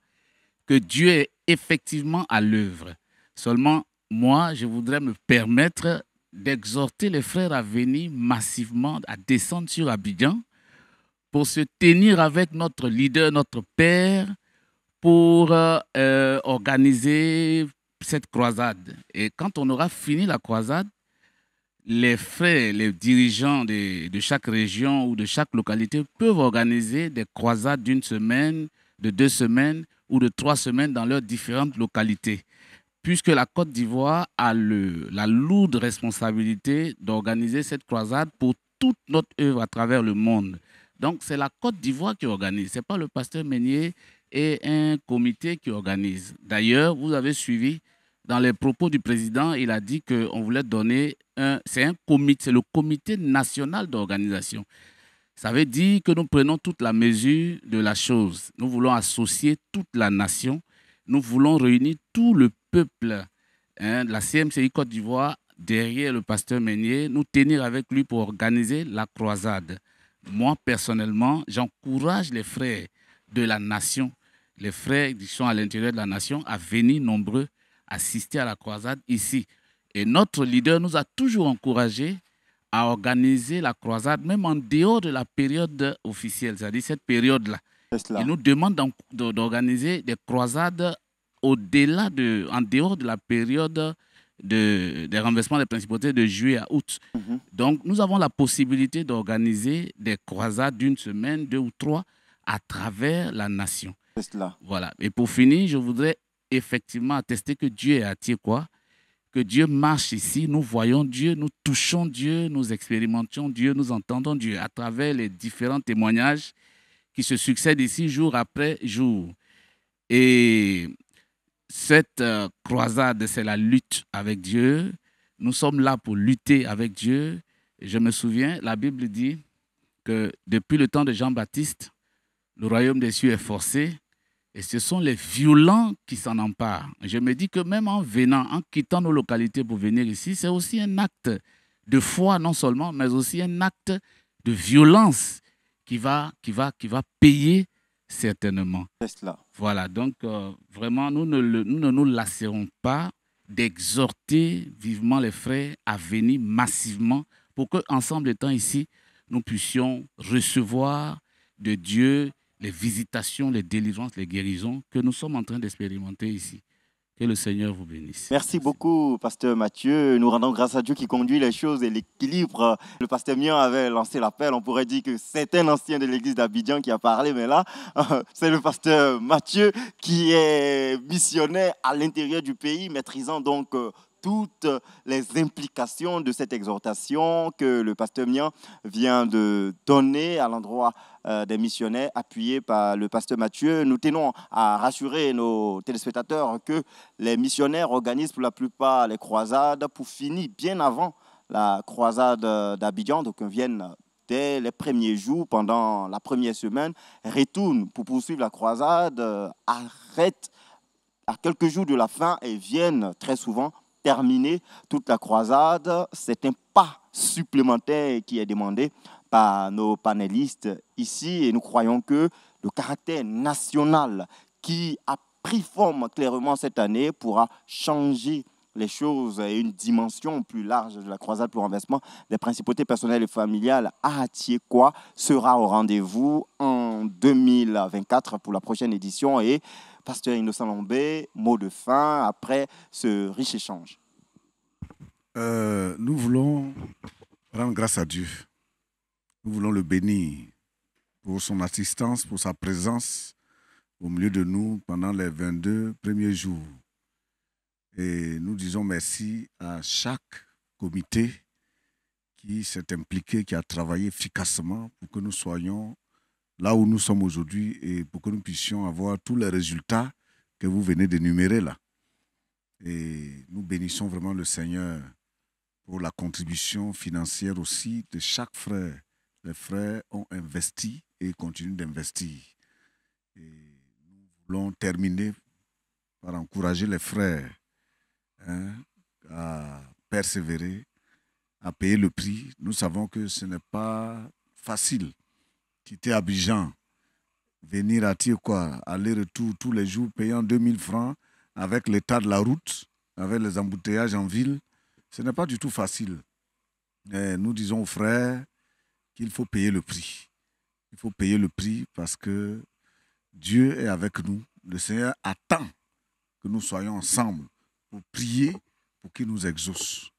que Dieu est effectivement à l'œuvre. Seulement, moi, je voudrais me permettre d'exhorter les frères à venir massivement, à descendre sur Abidjan, pour se tenir avec notre leader, notre père, pour euh, euh, organiser cette croisade. Et quand on aura fini la croisade, les frères, les dirigeants de, chaque région ou de chaque localité peuvent organiser des croisades d'une semaine, de deux semaines ou de trois semaines dans leurs différentes localités puisque la Côte d'Ivoire a la lourde responsabilité d'organiser cette croisade pour toute notre œuvre à travers le monde. Donc, c'est la Côte d'Ivoire qui organise, ce n'est pas le pasteur Meunier et un comité qui organise. D'ailleurs, vous avez suivi dans les propos du président, il a dit qu'on voulait donner un. C'est un comité, c'est le comité national d'organisation. Ça veut dire que nous prenons toute la mesure de la chose. Nous voulons associer toute la nation. Nous voulons réunir tout le peuple hein, de la CMCI Côte d'Ivoire derrière le pasteur Meunier, nous tenir avec lui pour organiser la croisade. Moi, personnellement, j'encourage les frères de la nation, les frères qui sont à l'intérieur de la nation, à venir nombreux assister à la croisade ici. Et notre leader nous a toujours encouragés à organiser la croisade, même en dehors de la période officielle, c'est-à-dire cette période-là. Il nous demande d'organiser des croisades au-delà de, en dehors de la période des renversements des principautés de juillet à août. Mhm. Donc, nous avons la possibilité d'organiser des croisades d'une semaine, deux ou trois, à travers la nation. Voilà. Et pour finir, je voudrais effectivement attester que Dieu est à quoi que Dieu marche ici. Nous voyons Dieu, nous touchons Dieu, nous expérimentons Dieu, nous entendons Dieu à travers les différents témoignages qui se succèdent ici jour après jour. Et cette euh, croisade, c'est la lutte avec Dieu. Nous sommes là pour lutter avec Dieu. Je me souviens, la Bible dit que depuis le temps de Jean-Baptiste, le royaume des cieux est forcé et ce sont les violents qui s'en emparent. Je me dis que même en venant, en quittant nos localités pour venir ici, c'est aussi un acte de foi non seulement, mais aussi un acte de violence qui va, qui va, qui va payer certainement. Voilà, donc euh, vraiment, nous ne, nous ne nous lasserons pas d'exhorter vivement les frères à venir massivement pour que, ensemble étant ici, nous puissions recevoir de Dieu les visitations, les délivrances, les guérisons que nous sommes en train d'expérimenter ici. Que le Seigneur vous bénisse. Merci beaucoup, pasteur Mathieu. Nous rendons grâce à Dieu qui conduit les choses et l'équilibre. Le pasteur Mian avait lancé l'appel. On pourrait dire que c'est un ancien de l'église d'Abidjan qui a parlé, mais là, (laughs) c'est le pasteur Mathieu qui est missionnaire à l'intérieur du pays, maîtrisant donc euh, toutes les implications de cette exhortation que le pasteur Mian vient de donner à l'endroit euh, des missionnaires appuyés par le pasteur Mathieu. Nous tenons à rassurer nos téléspectateurs que les missionnaires organisent pour la plupart les croisades pour finir bien avant la croisade d'Abidjan, donc viennent dès les premiers jours, pendant la première semaine, retournent pour poursuivre la croisade, euh, arrêtent à quelques jours de la fin et viennent très souvent terminer toute la croisade. C'est un pas supplémentaire qui est demandé par nos panélistes ici et nous croyons que le caractère national qui a pris forme clairement cette année pourra changer les choses et une dimension plus large de la croisade pour renversement des principautés personnelles et familiales à quoi sera au rendez-vous en 2024 pour la prochaine édition. Et Pasteur Innocent Lombé, mot de fin après ce riche échange. Euh, nous voulons rendre grâce à Dieu. Nous voulons le bénir pour son assistance, pour sa présence au milieu de nous pendant les 22 premiers jours et nous disons merci à chaque comité qui s'est impliqué, qui a travaillé efficacement pour que nous soyons là où nous sommes aujourd'hui et pour que nous puissions avoir tous les résultats que vous venez d'énumérer là. Et nous bénissons vraiment le Seigneur pour la contribution financière aussi de chaque frère. Les frères ont investi et continuent d'investir. Et nous voulons terminer par encourager les frères Hein, à persévérer, à payer le prix. Nous savons que ce n'est pas facile. Quitter Abidjan, venir à quoi aller-retour tous les jours, payant 2000 francs avec l'état de la route, avec les embouteillages en ville, ce n'est pas du tout facile. nous disons aux frères qu'il faut payer le prix. Il faut payer le prix parce que Dieu est avec nous. Le Seigneur attend que nous soyons ensemble pour prier pour qu'il nous exauce.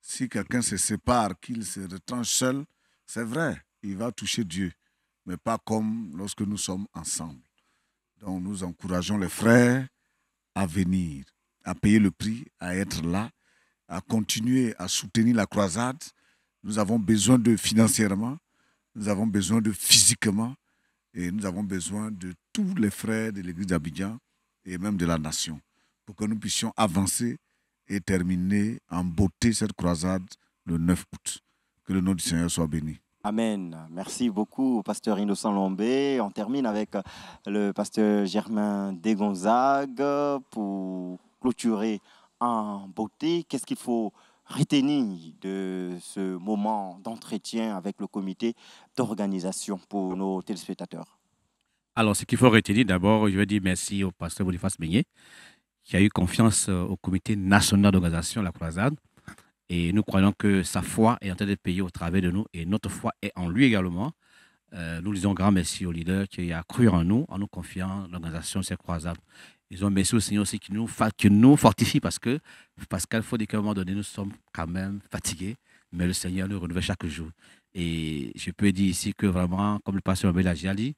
Si quelqu'un se sépare, qu'il se retranche seul, c'est vrai, il va toucher Dieu, mais pas comme lorsque nous sommes ensemble. Donc nous encourageons les frères à venir, à payer le prix, à être là, à continuer à soutenir la croisade. Nous avons besoin de financièrement, nous avons besoin de physiquement, et nous avons besoin de tous les frères de l'Église d'Abidjan et même de la nation pour que nous puissions avancer et terminer en beauté cette croisade le 9 août. Que le nom du Seigneur soit béni. Amen. Merci beaucoup, pasteur Innocent Lombé. On termine avec euh, le pasteur Germain Desgonzagues pour clôturer en beauté. Qu'est-ce qu'il faut retenir de ce moment d'entretien avec le comité d'organisation pour nos téléspectateurs Alors, ce qu'il faut retenir, d'abord, je vais dire merci au pasteur Boniface Meignet qui a eu confiance euh, au Comité national d'organisation de la croisade. Et nous croyons que sa foi est en train de payer au travers de nous et notre foi est en lui également. Euh, nous disons grand merci au leader qui a cru en nous, en nous confiant l'organisation de cette croisade. Ils ont merci au Seigneur aussi qui nous, nous fortifie parce que, Pascal, faut dire qu'à un moment donné, nous sommes quand même fatigués, mais le Seigneur nous renouvelle chaque jour. Et je peux dire ici que vraiment, comme le pasteur Abel a dit,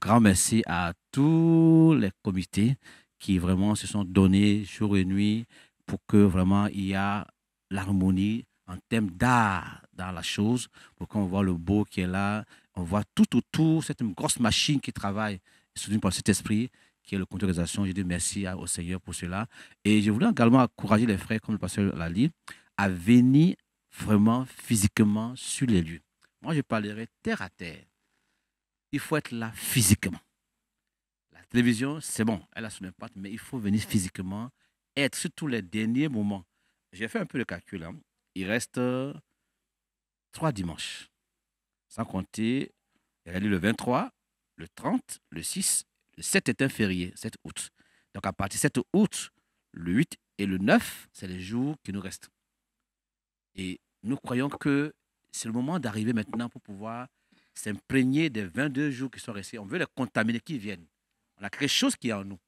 grand merci à tous les comités qui vraiment se sont donnés jour et nuit pour que vraiment il y a l'harmonie en termes d'art dans la chose, pour qu'on voit le beau qui est là, on voit tout autour, cette grosse machine qui travaille, soutenue par cet esprit qui est le contourisation. Je dis merci au Seigneur pour cela. Et je voulais également encourager les frères, comme le pasteur l'a dit, à venir vraiment physiquement sur les lieux. Moi, je parlerai terre à terre. Il faut être là physiquement télévision, c'est bon, elle a son impact, mais il faut venir physiquement, être tous les derniers moments. J'ai fait un peu de calcul. Hein. Il reste euh, trois dimanches, sans compter elle est le 23, le 30, le 6, le 7 est un férié, 7 août. Donc à partir de 7 août, le 8 et le 9, c'est les jours qui nous restent. Et nous croyons que c'est le moment d'arriver maintenant pour pouvoir s'imprégner des 22 jours qui sont restés. On veut les contaminer, qui viennent. On a quelque chose qui est en nous.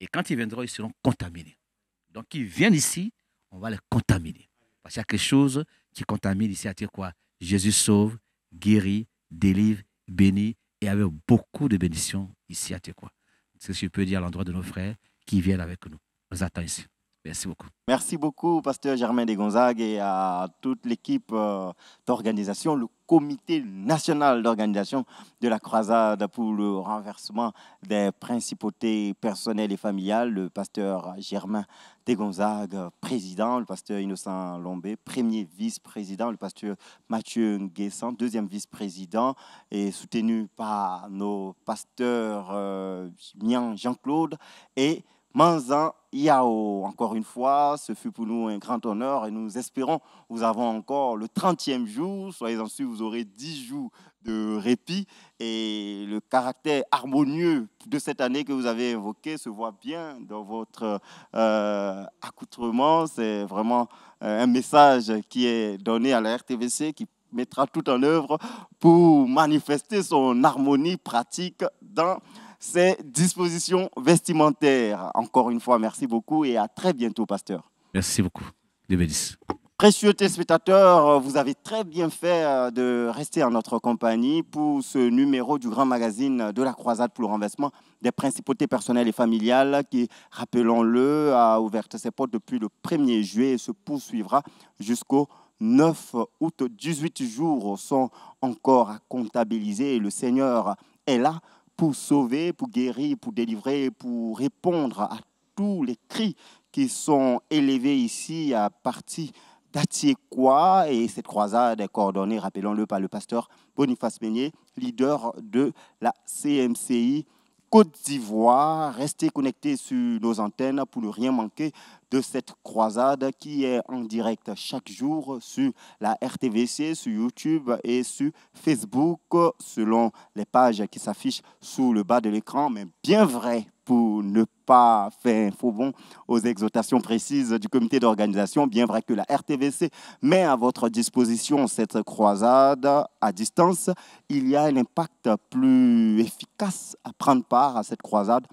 Et quand ils viendront, ils seront contaminés. Donc, ils viennent ici, on va les contaminer. Parce qu'il y a quelque chose qui contamine ici, à dire Jésus sauve, guérit, délivre, bénit, et avec beaucoup de bénitions ici, à dire C'est ce que je peux dire à l'endroit de nos frères qui viennent avec nous. On les attend ici. Merci beaucoup. Merci beaucoup, pasteur Germain Des et à toute l'équipe euh, d'organisation, le comité national d'organisation de la croisade pour le renversement des principautés personnelles et familiales, le pasteur Germain Des président, le pasteur Innocent Lombé, premier vice-président, le pasteur Mathieu Nguessan, deuxième vice-président, et soutenu par nos pasteurs euh, Jean-Claude et Manzan Yao. Encore une fois, ce fut pour nous un grand honneur et nous espérons, vous avons encore le 30e jour, soyez en sûrs, vous aurez 10 jours de répit et le caractère harmonieux de cette année que vous avez évoqué se voit bien dans votre euh, accoutrement. C'est vraiment euh, un message qui est donné à la RTVC qui mettra tout en œuvre pour manifester son harmonie pratique dans ses dispositions vestimentaires. Encore une fois, merci beaucoup et à très bientôt, pasteur. Merci beaucoup. Débédis. Précieux téléspectateurs, vous avez très bien fait euh, de rester en notre compagnie pour ce numéro du grand magazine de la croisade pour le renversement des principautés personnelles et familiales qui, rappelons-le, a ouvert ses portes depuis le 1er juillet et se poursuivra jusqu'au 9 août. 18 jours sont encore à comptabiliser et le Seigneur est là pour sauver, pour guérir, pour délivrer, pour répondre à tous les cris qui sont élevés ici à partir d'Atiéqua et cette croisade est coordonnée, rappelons-le, par le pasteur Boniface Meunier, leader de la CMCI Côte d'Ivoire. Restez connectés sur nos antennes pour ne rien manquer de cette croisade qui est en direct chaque jour sur la RTVC, sur YouTube et sur Facebook, selon les pages qui s'affichent sous le bas de l'écran. Mais bien vrai, pour ne pas faire faux bon aux exhortations précises du comité d'organisation, bien vrai que la RTVC met à votre disposition cette croisade à distance, il y a un impact plus efficace à prendre part à cette croisade